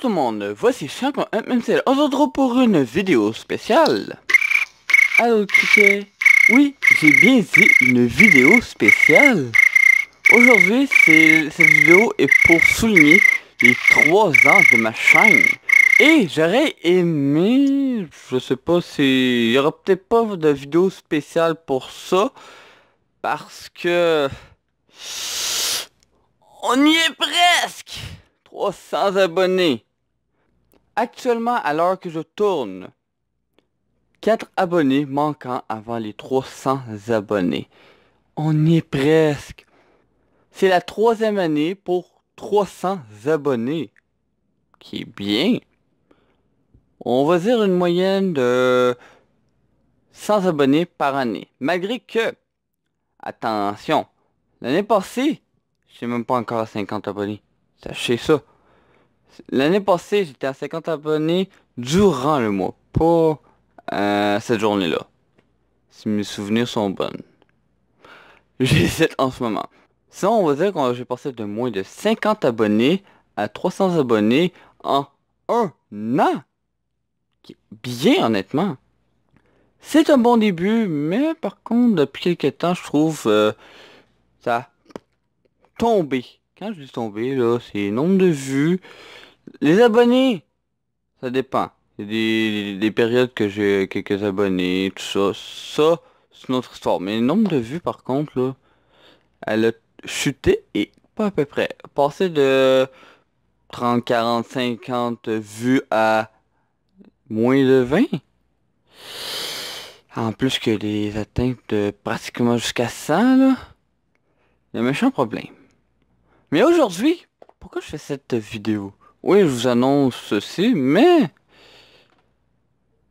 tout le monde, voici 51 on se retrouve pour une vidéo spéciale. Allô cliquez. Oui, j'ai bien dit une vidéo spéciale. Aujourd'hui, cette vidéo est pour souligner les 3 ans de ma chaîne. Et j'aurais aimé, je sais pas si, il y aura peut-être pas de vidéo spéciale pour ça, parce que... On y est presque 300 abonnés Actuellement, à l'heure que je tourne, 4 abonnés manquant avant les 300 abonnés. On y est presque. C'est la troisième année pour 300 abonnés. Qui est bien. On va dire une moyenne de 100 abonnés par année. Malgré que, attention, l'année passée, j'ai même pas encore 50 abonnés. Sachez ça. L'année passée, j'étais à 50 abonnés durant le mois, pas euh, cette journée-là. Si mes souvenirs sont bons. J'ai 7 en ce moment. Ça on va dire que j'ai passé de moins de 50 abonnés à 300 abonnés en un an. Bien, honnêtement. C'est un bon début, mais par contre, depuis quelques temps, je trouve euh, ça tombé. Quand ah, je suis tombé, là, c'est nombre de vues. Les abonnés, ça dépend. Il y a des, périodes que j'ai quelques abonnés, tout ça. Ça, c'est une autre histoire. Mais le nombre de vues, par contre, là, elle a chuté et pas à peu près. passé de 30, 40, 50 vues à moins de 20. En plus que les atteintes de pratiquement jusqu'à 100, là. Il y a un méchant problème. Mais aujourd'hui, pourquoi je fais cette vidéo Oui, je vous annonce ceci, mais...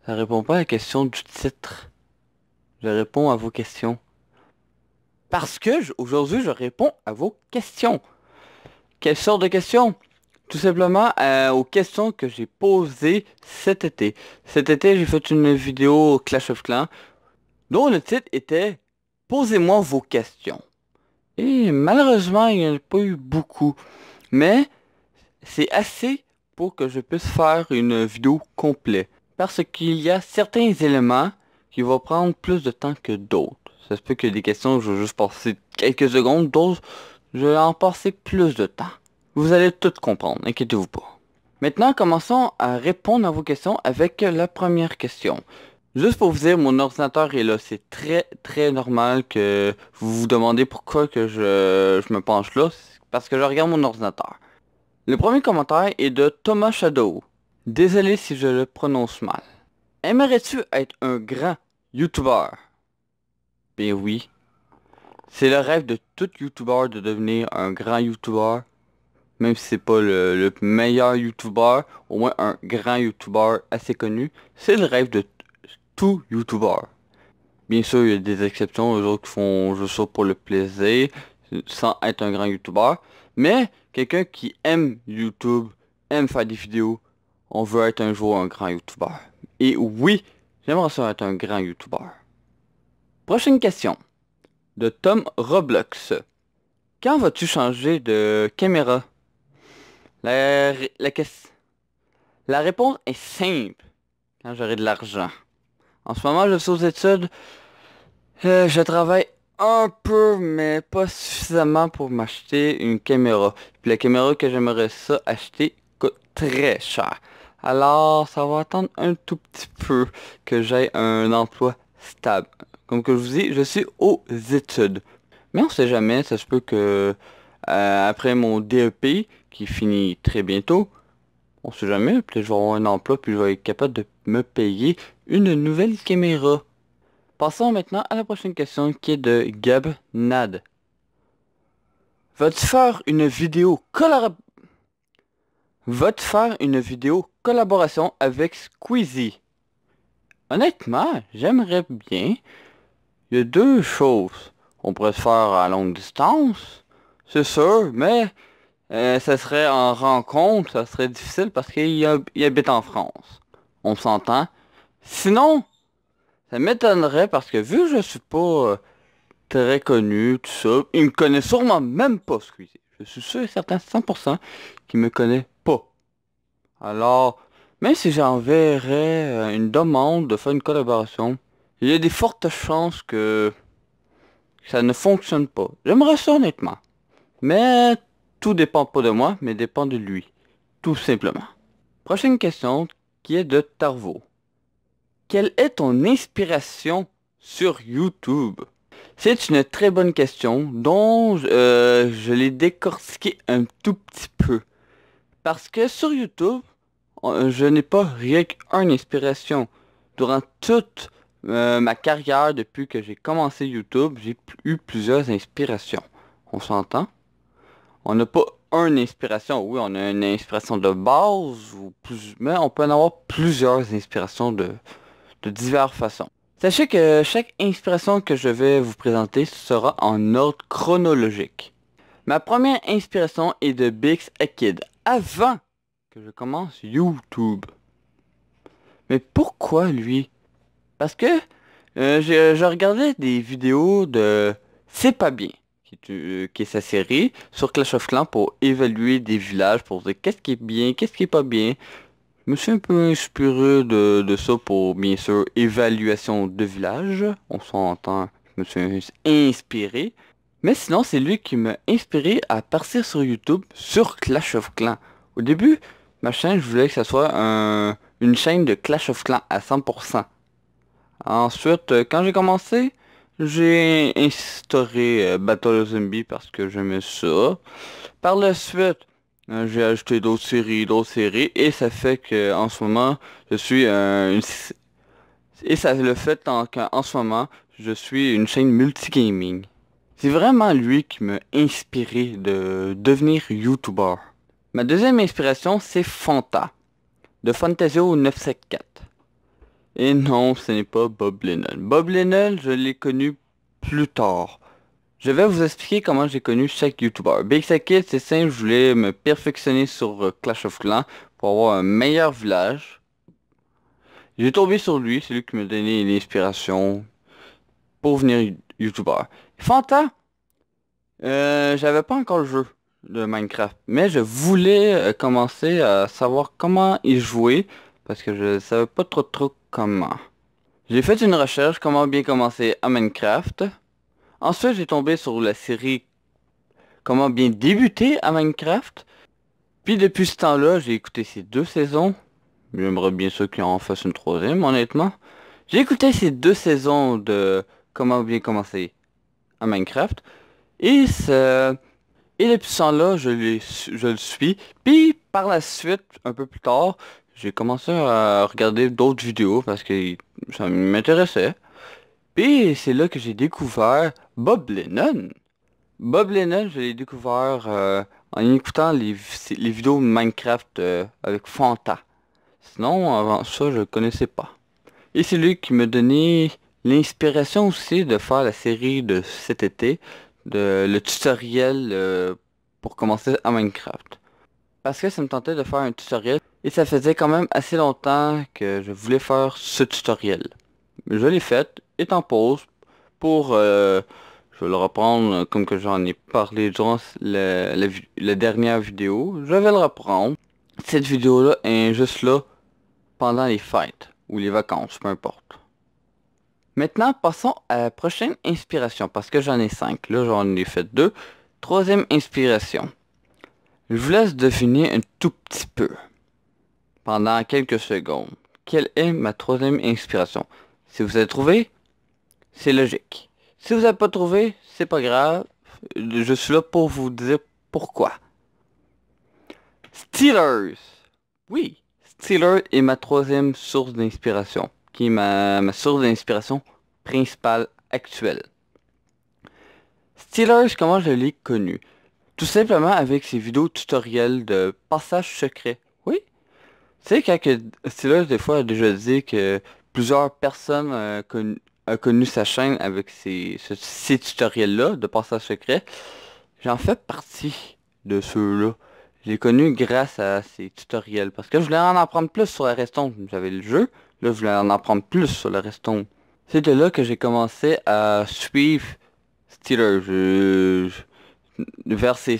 Ça répond pas à la question du titre. Je réponds à vos questions. Parce que aujourd'hui, je réponds à vos questions. Quelle sorte de questions tout simplement euh, aux questions que j'ai posées cet été. Cet été, j'ai fait une vidéo Clash of Clans dont le titre était Posez-moi vos questions. Et malheureusement, il n'y en a pas eu beaucoup. Mais c'est assez pour que je puisse faire une vidéo complète. Parce qu'il y a certains éléments qui vont prendre plus de temps que d'autres. Ça se peut que des questions, je vais juste passer quelques secondes. D'autres, je vais en passer plus de temps. Vous allez tout comprendre, inquiétez-vous pas. Maintenant, commençons à répondre à vos questions avec la première question. Juste pour vous dire, mon ordinateur est là. C'est très, très normal que vous vous demandez pourquoi que je, me penche là. Parce que je regarde mon ordinateur. Le premier commentaire est de Thomas Shadow. Désolé si je le prononce mal. Aimerais-tu être un grand YouTuber? Ben oui. C'est le rêve de tout YouTuber de devenir un grand YouTuber. Même si c'est pas le, meilleur YouTuber, au moins un grand YouTuber assez connu. C'est le rêve de youtubeur. Bien sûr, il y a des exceptions, aux autres qui font juste ça pour le plaisir, sans être un grand youtubeur. Mais quelqu'un qui aime YouTube, aime faire des vidéos, on veut être un jour un grand youtubeur. Et oui, j'aimerais ça être un grand youtubeur. Prochaine question. De Tom Roblox. Quand vas-tu changer de caméra la, la, la réponse est simple. Quand j'aurai de l'argent. En ce moment, je suis aux études. Euh, je travaille un peu, mais pas suffisamment pour m'acheter une caméra. Puis la caméra que j'aimerais ça acheter coûte très cher. Alors, ça va attendre un tout petit peu que j'aie un emploi stable. Comme que je vous dis, je suis aux études. Mais on sait jamais, ça se peut que euh, après mon DEP, qui finit très bientôt, on sait jamais, peut-être que je vais avoir un emploi puis je vais être capable de me payer une nouvelle caméra. Passons maintenant à la prochaine question qui est de Gab Nad. va faire une vidéo collab... tu faire une vidéo collaboration avec Squeezie Honnêtement, j'aimerais bien. Il y a deux choses. On pourrait se faire à longue distance, c'est sûr, mais euh, ça serait en rencontre, ça serait difficile parce qu'il habite en France. On s'entend. Sinon, ça m'étonnerait parce que vu que je suis pas euh, très connu, tout ça, il me connaît sûrement même pas, que Je suis sûr et certain, 100%, qu'il me connaît pas. Alors, même si j'enverrais euh, une demande de faire une collaboration, il y a des fortes chances que ça ne fonctionne pas. J'aimerais ça honnêtement. Mais tout dépend pas de moi, mais dépend de lui. Tout simplement. Prochaine question qui est de Tarvo. Quelle est ton inspiration sur YouTube? C'est une très bonne question dont je euh, l'ai décortiqué un tout petit peu. Parce que sur YouTube, je n'ai pas rien qu'une inspiration. Durant toute euh, ma carrière depuis que j'ai commencé YouTube, j'ai eu plusieurs inspirations. On s'entend on n'a pas une inspiration. Oui, on a une inspiration de base, ou mais on peut en avoir plusieurs inspirations de, diverses façons. Sachez que chaque inspiration que je vais vous présenter sera en ordre chronologique. Ma première inspiration est de Bix Akid, avant que je commence YouTube. Mais pourquoi lui Parce que euh, je, je regardais des vidéos de C'est pas bien. Euh, qui est, sa série, sur Clash of Clans pour évaluer des villages, pour dire qu'est-ce qui est bien, qu'est-ce qui est pas bien. Je me suis un peu inspiré de, de ça pour, bien sûr, évaluation de village. On s'entend, je me suis inspiré. Mais sinon, c'est lui qui m'a inspiré à partir sur YouTube sur Clash of Clans. Au début, ma chaîne, je voulais que ça soit une chaîne de Clash of Clans à 100%. Ensuite, euh, quand j'ai commencé, j'ai instauré euh, Battle of Zombies parce que j'aimais ça. Par la suite, euh, j'ai acheté d'autres séries, d'autres séries, et ça fait que en ce moment, je suis Et ça le fait qu'en ce moment, je suis une chaîne multigaming. C'est vraiment lui qui m'a inspiré de devenir YouTuber. Ma deuxième inspiration, c'est Fanta, de Fantasio 974. Et non, ce n'est pas Bob Lennon. Bob Lennon, je l'ai connu plus tard. Je vais vous expliquer comment j'ai connu chaque YouTuber. Big c'est simple, je voulais me perfectionner sur euh, Clash of Clans pour avoir un meilleur village. J'ai tombé sur lui, c'est lui qui m'a donné l'inspiration pour venir YouTuber. Fanta, euh, j'avais pas encore le jeu de Minecraft, mais je voulais euh, commencer à savoir comment y jouer parce que je savais pas trop trop comment. J'ai fait une recherche comment bien commencer à Minecraft. Ensuite, j'ai tombé sur la série comment bien débuter à Minecraft. Puis depuis ce temps-là, j'ai écouté ces deux saisons. J'aimerais bien ceux qui en fasse une troisième, honnêtement. J'ai écouté ces deux saisons de comment bien commencer à Minecraft. Et Et depuis ce temps-là, je, je le suis. Puis par la suite, un peu plus tard, j'ai commencé à regarder d'autres vidéos parce que ça m'intéressait. Puis c'est là que j'ai découvert Bob Lennon. Bob Lennon, je l'ai découvert euh, en écoutant les, les vidéos Minecraft euh, avec Fanta. Sinon, avant ça, je ne connaissais pas. Et c'est lui qui me donnait l'inspiration aussi de faire la série de cet été, de, le tutoriel euh, pour commencer à Minecraft. Parce que ça me tentait de faire un tutoriel et ça faisait quand même assez longtemps que je voulais faire ce tutoriel. Je l'ai fait, est en pause, pour... Euh, je vais le reprendre euh, comme que j'en ai parlé durant la, dernière vidéo. Je vais le reprendre. Cette vidéo-là est juste là pendant les fêtes ou les vacances, peu importe. Maintenant, passons à la prochaine inspiration parce que j'en ai 5. Là, j'en ai fait deux. Troisième inspiration. Je vous laisse deviner un tout petit peu pendant quelques secondes. Quelle est ma troisième inspiration? Si vous avez trouvé, c'est logique. Si vous n'avez pas trouvé, c'est pas grave. Je suis là pour vous dire pourquoi. Steelers. Oui, Steelers est ma troisième source d'inspiration, qui est ma, source d'inspiration principale actuelle. Steelers, comment je l'ai connu Tout simplement avec ses vidéos tutoriels de passages secrets tu sais, quand que, des fois, a déjà dit que plusieurs personnes euh, connu, ont connu sa chaîne avec ses tutoriels-là de passage secret, j'en fais partie de ceux-là. J'ai connu grâce à ces tutoriels. Parce que je voulais en apprendre plus sur la Restone. J'avais le jeu. Là, je voulais en apprendre plus sur la Reston C'est de là que j'ai commencé à suivre Steelers vers ses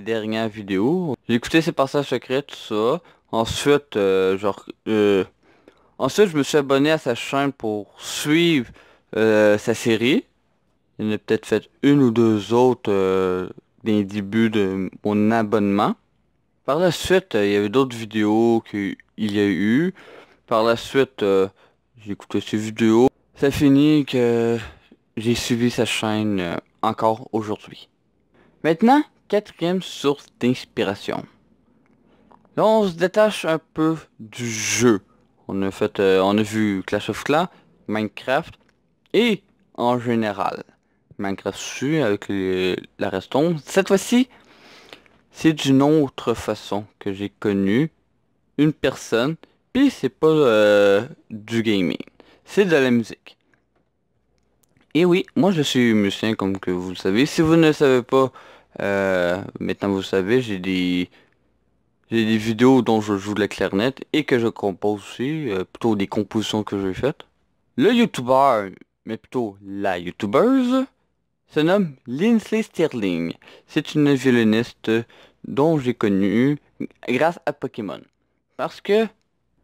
dernières vidéos. J'ai écouté ses passages secrets, tout ça. Ensuite, euh, genre, euh, ensuite, je me suis abonné à sa chaîne pour suivre euh, sa série. Il en a peut-être fait une ou deux autres des début de mon abonnement. Par la suite, il y avait d'autres vidéos qu'il y a eu. Par la suite, j'ai écouté ses vidéos. Ça finit que j'ai suivi sa chaîne encore aujourd'hui. Maintenant, quatrième source d'inspiration. Là, on se détache un peu du jeu. On a, fait, euh, on a vu Clash of Clans, Minecraft et en général. Minecraft SU avec la reston. Cette fois-ci, c'est d'une autre façon que j'ai connu une personne. Puis c'est pas euh, du gaming, c'est de la musique. Et oui, moi je suis musicien comme que vous le savez. Si vous ne le savez pas, euh, maintenant vous savez, j'ai des j'ai des vidéos dont je joue de la clarinette et que je compose aussi, euh, plutôt des compositions que j'ai faites. Le youtubeur, mais plutôt la youtubeuse, se nomme Lindsay Sterling. C'est une violoniste dont j'ai connu grâce à Pokémon. Parce que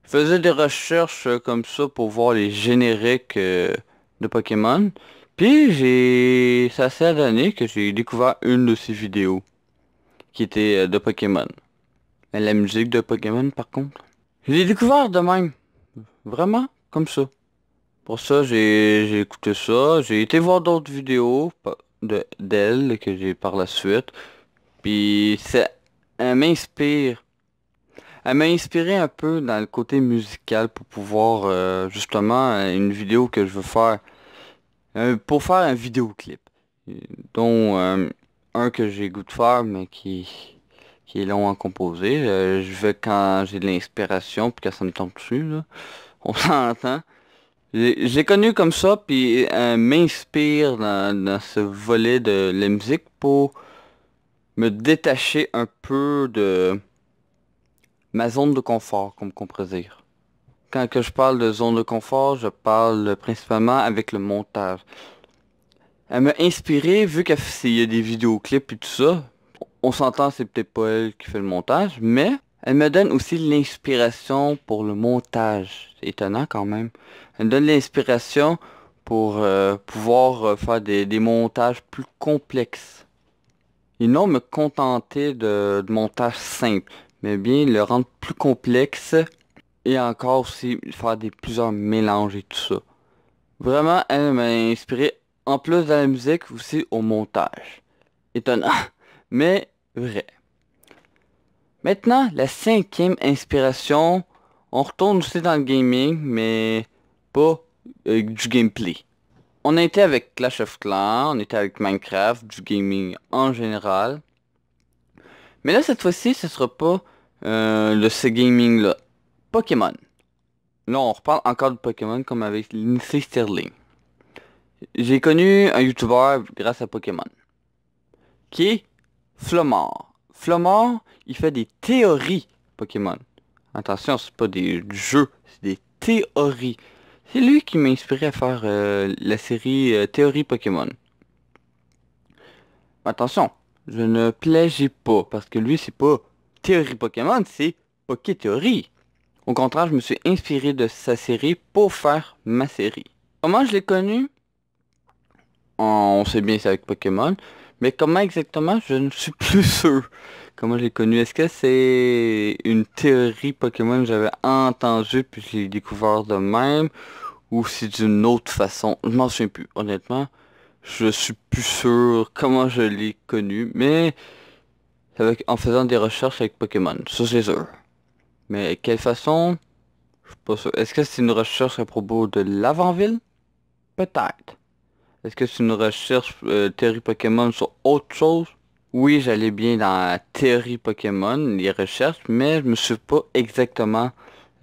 je faisais des recherches comme ça pour voir les génériques euh, de Pokémon. Puis j'ai... ça s'est année que j'ai découvert une de ses vidéos qui était euh, de Pokémon. Mais la musique de Pokémon, par contre. Je l'ai découvert de même. Vraiment, comme ça. Pour ça, j'ai écouté ça. J'ai été voir d'autres vidéos d'elle que j'ai par la suite. Puis, ça, elle m'inspire. Elle m'a inspiré un peu dans le côté musical pour pouvoir, euh, justement, une vidéo que je veux faire. Euh, pour faire un vidéoclip. Dont euh, un que j'ai goût de faire, mais qui qui est long à composer. Euh, je veux quand j'ai de l'inspiration puis quand ça me tombe dessus. On s'entend. J'ai connu comme ça, puis elle euh, m'inspire dans, ce volet de la musique pour me détacher un peu de ma zone de confort, comme qu'on pourrait dire. Quand que je parle de zone de confort, je parle principalement avec le montage. Elle m'a inspiré, vu qu'il y a des vidéoclips et tout ça, on s'entend, c'est peut-être pas elle qui fait le montage, mais elle me donne aussi l'inspiration pour le montage. C'est étonnant quand même. Elle me donne l'inspiration pour euh, pouvoir euh, faire des, montages plus complexes. Et non me contenter de, de montages simples, mais bien le rendre plus complexe et encore aussi faire des plusieurs mélanges et tout ça. Vraiment, elle m'a inspiré en plus de la musique aussi au montage. Étonnant. Mais vrai. Maintenant, la cinquième inspiration, on retourne aussi dans le gaming, mais pas euh, du gameplay. On a été avec Clash of Clans, on était avec Minecraft, du gaming en général. Mais là, cette fois-ci, ce sera pas euh, ce gaming-là. Pokémon. Non, on reparle encore de Pokémon comme avec Lindsay Sterling. J'ai connu un YouTuber grâce à Pokémon. Qui Flomar. Flomar, il fait des théories Pokémon. Attention, c'est pas des jeux, c'est des théories. C'est lui qui m'a inspiré à faire euh, la série euh, Théorie Pokémon. Attention, je ne plagie pas, parce que lui, c'est pas Théorie Pokémon, c'est Poké Théorie. Au contraire, je me suis inspiré de sa série pour faire ma série. Comment je l'ai connu On sait bien c'est avec Pokémon. Mais comment exactement, je ne suis plus sûr comment je l'ai connu. Est-ce que c'est une théorie Pokémon que j'avais entendue puis j'ai découvert de même ou c'est d'une autre façon Je m'en souviens plus, honnêtement. Je suis plus sûr comment je l'ai connu, mais avec, en faisant des recherches avec Pokémon, ça c'est sûr. Mais quelle façon Je suis pas sûr. Est-ce que c'est une recherche à propos de l'avant-ville Peut-être. Est-ce que c'est une recherche euh, théorie Pokémon sur autre chose? Oui, j'allais bien dans la théorie Pokémon, les recherches, mais je me souviens pas exactement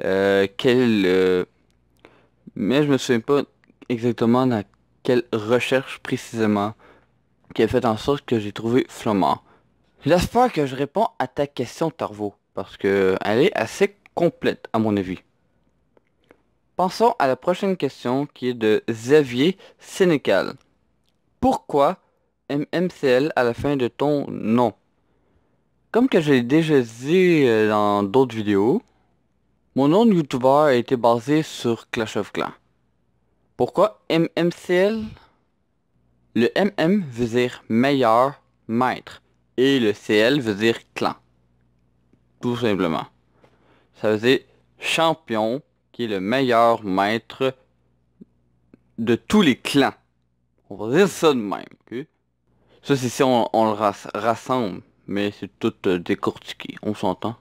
euh, quelle... Euh, mais je me souviens pas exactement dans quelle recherche précisément qui a fait en sorte que j'ai trouvé flamand J'espère que je réponds à ta question, Tarvo, parce que elle est assez complète à mon avis. Pensons à la prochaine question qui est de Xavier Sénécal. Pourquoi MMCL à la fin de ton nom Comme que j'ai déjà dit euh, dans d'autres vidéos, mon nom de youtubeur a été basé sur Clash of Clans. Pourquoi MMCL Le MM veut dire meilleur, maître, et le CL veut dire clan. Tout simplement. Ça veut dire champion, le meilleur maître de tous les clans. On va dire ça de même. Ça, c'est si on, le rassemble, mais c'est tout euh, décortiqué, on s'entend.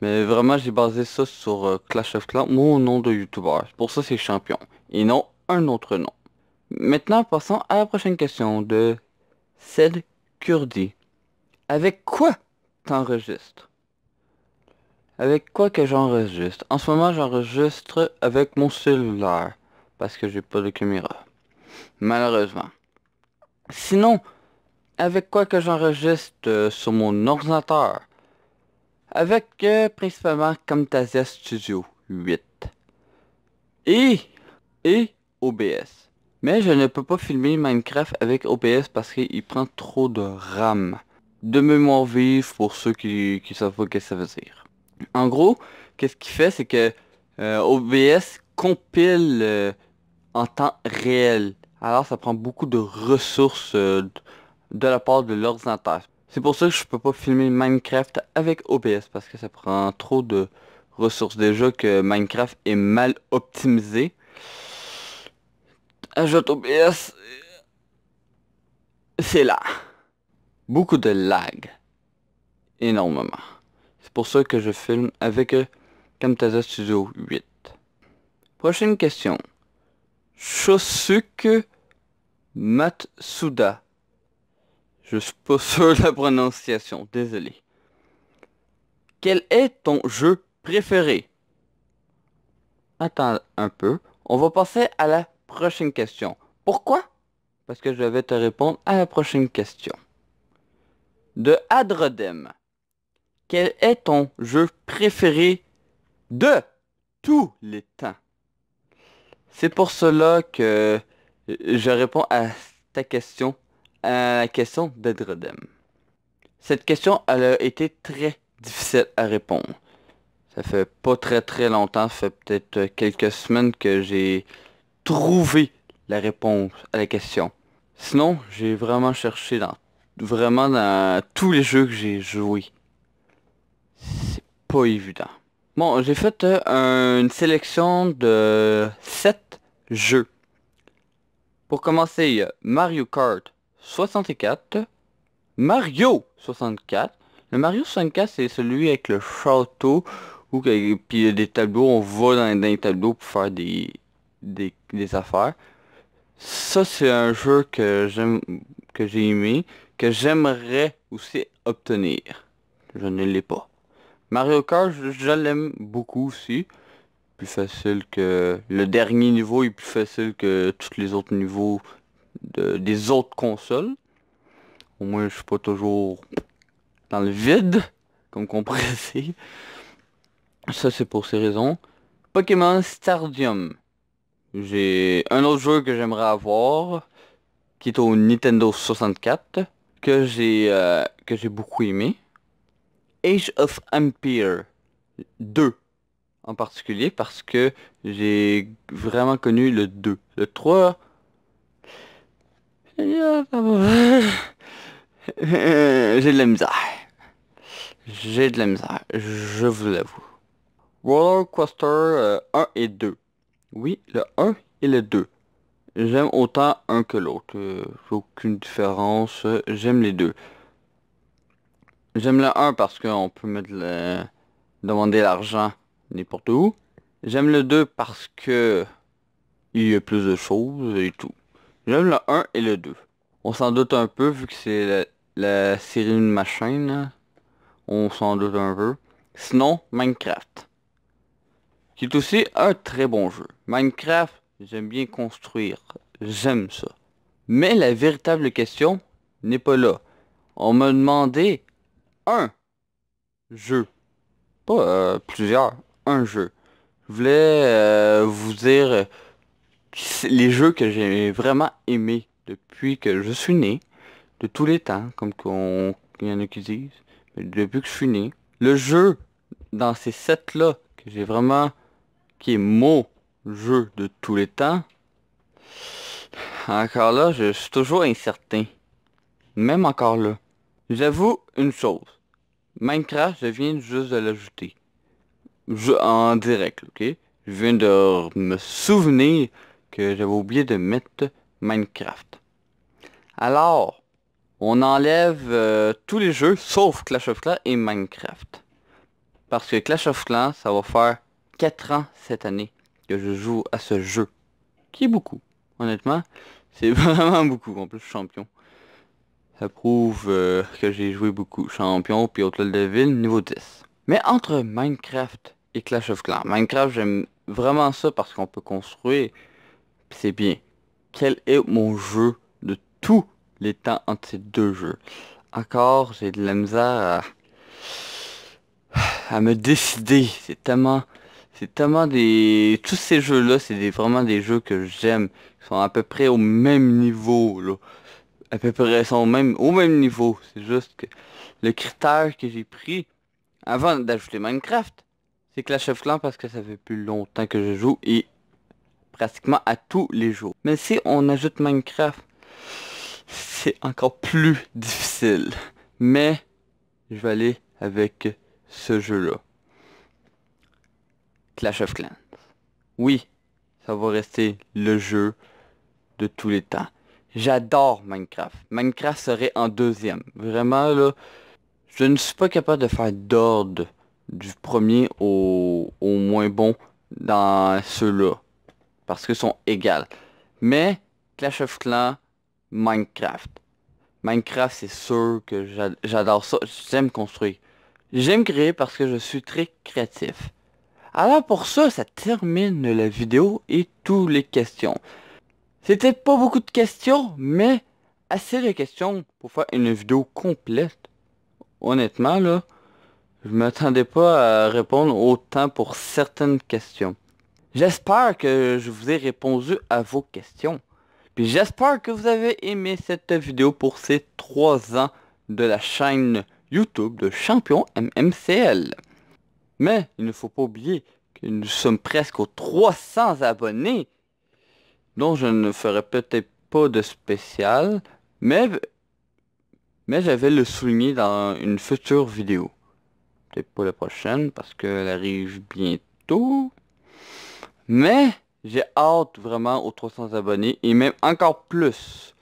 Mais vraiment, j'ai basé ça sur euh, Clash of Clans, mon nom de YouTuber. Pour ça, c'est champion, et non un autre nom. Maintenant, passons à la prochaine question de Ced Kurdi. Avec quoi t'enregistres avec quoi que j'enregistre En ce moment, j'enregistre avec mon cellulaire. Parce que j'ai pas de caméra. Malheureusement. Sinon, avec quoi que j'enregistre euh, sur mon ordinateur Avec euh, principalement Camtasia Studio 8. Et, OBS. Mais je ne peux pas filmer Minecraft avec OBS parce qu'il prend trop de RAM. De mémoire vive pour ceux qui savent pas ce que ça veut dire. En gros, qu'est-ce qui fait, c'est que euh, OBS compile euh, en temps réel. Alors ça prend beaucoup de ressources euh, de la part de l'ordinateur. C'est pour ça que je peux pas filmer Minecraft avec OBS parce que ça prend trop de ressources. Déjà que Minecraft est mal optimisé. Ajoute OBS. C'est là. Beaucoup de lag. Énormément pour ça que je filme avec Camtasia euh, Studio 8. Prochaine question. Shosuke Matsuda. Je suis pas sûr la prononciation, désolé. Quel est ton jeu préféré? Attends un peu. On va passer à la prochaine question. Pourquoi? Parce que je vais te répondre à la prochaine question. De Adrodem. Quel est ton jeu préféré de tous les temps C'est pour cela que je réponds à ta question, à la question d'Edredem. Cette question, elle a été très difficile à répondre. Ça fait pas très très longtemps, ça fait peut-être quelques semaines que j'ai trouvé la réponse à la question. Sinon, j'ai vraiment cherché dans vraiment dans tous les jeux que j'ai joués pas évident. Bon, j'ai fait euh, une sélection de 7 jeux. Pour commencer, Mario Kart 64, Mario 64. Le Mario 64, c'est celui avec le château, où puis il y a des tableaux, on va dans, les tableaux pour faire des, des, des affaires. Ça, c'est un jeu que j'aime que j'ai aimé, que j'aimerais aussi obtenir. Je ne l'ai pas. Mario Kart, je, l'aime beaucoup aussi. Plus facile que... Le dernier niveau est plus facile que tous les autres niveaux des autres consoles. Au moins, je suis pas toujours dans le vide, comme compressé. Ça, c'est pour ces raisons. Pokémon Stardium, J'ai un autre jeu que j'aimerais avoir, qui est au Nintendo 64, que j'ai euh, que j'ai beaucoup aimé. Age of Empire 2 en particulier parce que j'ai vraiment connu le 2. Le 3... j'ai de la misère. J'ai de la misère, je vous l'avoue. Roller Coaster 1 euh, et 2. Oui, le 1 et le 2. J'aime autant un que l'autre. Euh, aucune différence, j'aime les deux. J'aime le 1 parce qu'on peut mettre demander l'argent n'importe où. J'aime le 2 parce que il y a plus de choses et tout. J'aime le 1 et le 2. On s'en doute un peu vu que c'est la... série de machine. Hein. On s'en doute un peu. Sinon, Minecraft. Qui est aussi un très bon jeu. Minecraft, j'aime bien construire. J'aime ça. Mais la véritable question n'est pas là. On m'a demandé un jeu. Pas euh, plusieurs, un jeu. Je voulais euh, vous dire euh, les jeux que j'ai vraiment aimés depuis que je suis né, de tous les temps, comme qu'on il y en a qui disent, depuis que je suis né. Le jeu dans ces sept-là que j'ai vraiment, qui est mon jeu de tous les temps, encore là, je suis toujours incertain. Même encore là. J'avoue une chose. Minecraft, je viens juste de l'ajouter. En direct, ok? Je viens de me souvenir que j'avais oublié de mettre Minecraft. Alors, on enlève euh, tous les jeux sauf Clash of Clans et Minecraft. Parce que Clash of Clans, ça va faire 4 ans cette année que je joue à ce jeu. Qui est beaucoup, honnêtement. C'est vraiment beaucoup, en plus champion. Ça prouve euh, que j'ai joué beaucoup. Champion, puis Hotel de Ville, niveau 10. Mais entre Minecraft et Clash of Clans, Minecraft, j'aime vraiment ça parce qu'on peut construire. C'est bien. Quel est mon jeu de tous les temps entre ces deux jeux Encore, j'ai de la misère à, me décider. C'est tellement... C'est tellement des... Tous ces jeux-là, c'est vraiment des jeux que j'aime. Ils sont à peu près au même niveau. Là à peu près sont même au même niveau. C'est juste que le critère que j'ai pris avant d'ajouter Minecraft, c'est Clash of Clans parce que ça fait plus longtemps que je joue et pratiquement à tous les jours. Mais si on ajoute Minecraft, c'est encore plus difficile. Mais je vais aller avec ce jeu-là. Clash of Clans. Oui, ça va rester le jeu de tous les temps. J'adore Minecraft. Minecraft serait en deuxième. Vraiment, là, je ne suis pas capable de faire d'ordre du premier au, moins bon dans ceux-là. Parce qu'ils sont égales. Mais Clash of Clans, Minecraft. Minecraft, c'est sûr que j'adore ça. J'aime construire. J'aime créer parce que je suis très créatif. Alors pour ça, ça termine la vidéo et toutes les questions. C'était pas beaucoup de questions, mais assez de questions pour faire une vidéo complète. Honnêtement, là, je m'attendais pas à répondre autant pour certaines questions. J'espère que je vous ai répondu à vos questions. Puis j'espère que vous avez aimé cette vidéo pour ces 3 ans de la chaîne YouTube de Champion MMCL. Mais il ne faut pas oublier que nous sommes presque aux 300 abonnés dont je ne ferai peut-être pas de spécial, mais, mais j'avais le souligné dans une future vidéo. Peut-être pas la prochaine parce qu'elle arrive bientôt. Mais j'ai hâte vraiment aux 300 abonnés et même encore plus.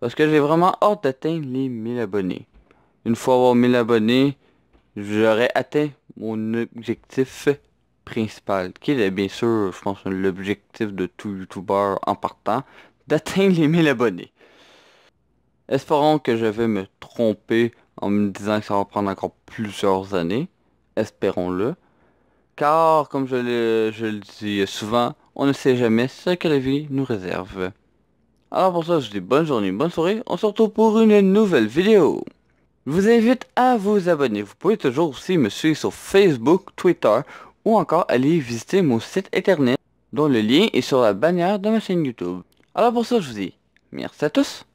Parce que j'ai vraiment hâte d'atteindre les 1000 abonnés. Une fois avoir 1000 abonnés, j'aurai atteint mon objectif principal, qui est bien sûr, je pense, l'objectif de tout youtubeur en partant, d'atteindre les 1000 abonnés. Espérons que je vais me tromper en me disant que ça va prendre encore plusieurs années. Espérons-le. Car, comme je le, dis souvent, on ne sait jamais ce que la vie nous réserve. Alors pour ça, je vous dis bonne journée, bonne soirée. On se retrouve pour une nouvelle vidéo. Je vous invite à vous abonner. Vous pouvez toujours aussi me suivre sur Facebook, Twitter ou encore aller visiter mon site éternel, dont le lien est sur la bannière de ma chaîne YouTube. Alors pour ça, je vous dis merci à tous.